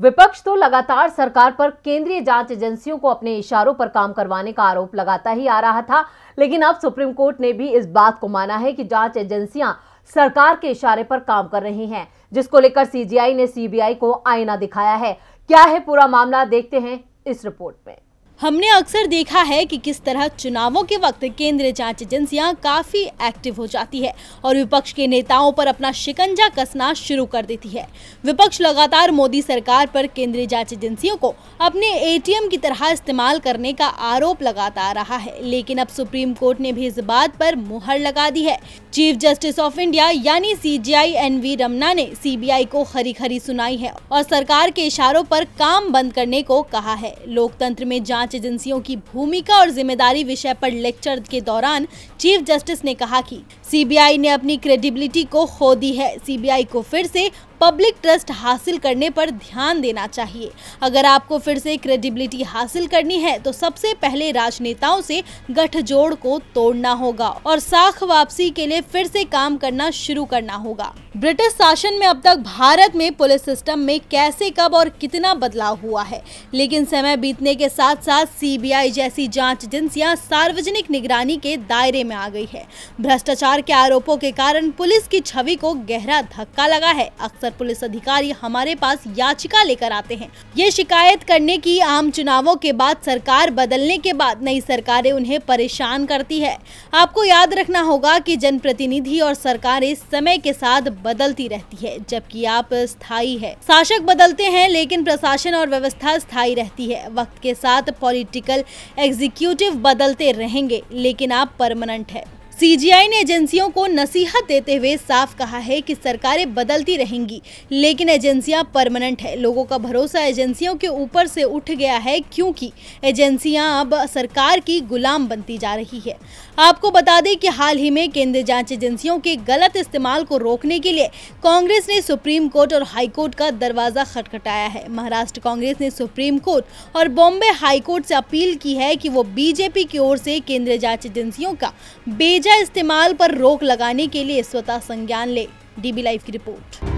विपक्ष तो लगातार सरकार पर केंद्रीय जांच एजेंसियों को अपने इशारों पर काम करवाने का आरोप लगाता ही आ रहा था लेकिन अब सुप्रीम कोर्ट ने भी इस बात को माना है कि जांच एजेंसियां सरकार के इशारे पर काम कर रही हैं जिसको लेकर सीजीआई ने सीबीआई को आईना दिखाया है क्या है पूरा मामला देखते हैं इस रिपोर्ट में हमने अक्सर देखा है कि किस तरह चुनावों के वक्त केंद्रीय जांच एजेंसियां काफी एक्टिव हो जाती है और विपक्ष के नेताओं पर अपना शिकंजा कसना शुरू कर देती है विपक्ष लगातार मोदी सरकार पर केंद्रीय जांच एजेंसियों को अपने एटीएम की तरह इस्तेमाल करने का आरोप लगाता रहा है लेकिन अब सुप्रीम कोर्ट ने भी इस बात पर मुहर लगा दी है चीफ जस्टिस ऑफ इंडिया यानी सी जी रमना ने सी को खरी खरी सुनाई है और सरकार के इशारों पर काम बंद करने को कहा है लोकतंत्र में जाँच जांच एजेंसियों की भूमिका और जिम्मेदारी विषय पर लेक्चर के दौरान चीफ जस्टिस ने कहा कि सीबीआई ने अपनी क्रेडिबिलिटी को खो दी है सीबीआई को फिर से पब्लिक ट्रस्ट हासिल करने पर ध्यान देना चाहिए अगर आपको फिर से क्रेडिबिलिटी हासिल करनी है तो सबसे पहले राजनेताओं से गठजोड़ को तोड़ना होगा और साख वापसी के लिए फिर से काम करना शुरू करना होगा ब्रिटिश शासन में अब तक भारत में पुलिस सिस्टम में कैसे कब और कितना बदलाव हुआ है लेकिन समय बीतने के साथ साथ सीबीआई जैसी जांच एजेंसियां सार्वजनिक निगरानी के दायरे में आ गई है भ्रष्टाचार के आरोपों के कारण पुलिस की छवि को गहरा धक्का लगा है अक्सर अक्सर पुलिस अधिकारी हमारे पास याचिका लेकर आते हैं ये शिकायत करने की आम चुनावों के बाद सरकार बदलने के बाद नई सरकारें उन्हें परेशान करती है आपको याद रखना होगा कि जनप्रतिनिधि और सरकारें समय के साथ बदलती रहती है जबकि आप स्थायी है शासक बदलते हैं लेकिन प्रशासन और व्यवस्था स्थायी रहती है वक्त के साथ पॉलिटिकल एग्जीक्यूटिव बदलते रहेंगे लेकिन आप परमानेंट है सीजीआई ने एजेंसियों को नसीहत देते हुए साफ कहा है कि सरकारें बदलती रहेंगी लेकिन एजेंसियां परमानेंट है लोगों का भरोसा एजेंसियों के ऊपर से उठ गया है क्योंकि एजेंसियां अब सरकार की गुलाम बनती जा रही है आपको बता दें कि हाल ही में केंद्र जांच एजेंसियों के गलत इस्तेमाल को रोकने के लिए कांग्रेस ने सुप्रीम कोर्ट और हाईकोर्ट का दरवाजा खटखटाया है महाराष्ट्र कांग्रेस ने सुप्रीम कोर्ट और बॉम्बे हाईकोर्ट से अपील की है कि वो बीजेपी की ओर से केंद्रीय जांच एजेंसियों का बेज गांजा इस्तेमाल पर रोक लगाने के लिए स्वतः संज्ञान ले डीबी लाइव की रिपोर्ट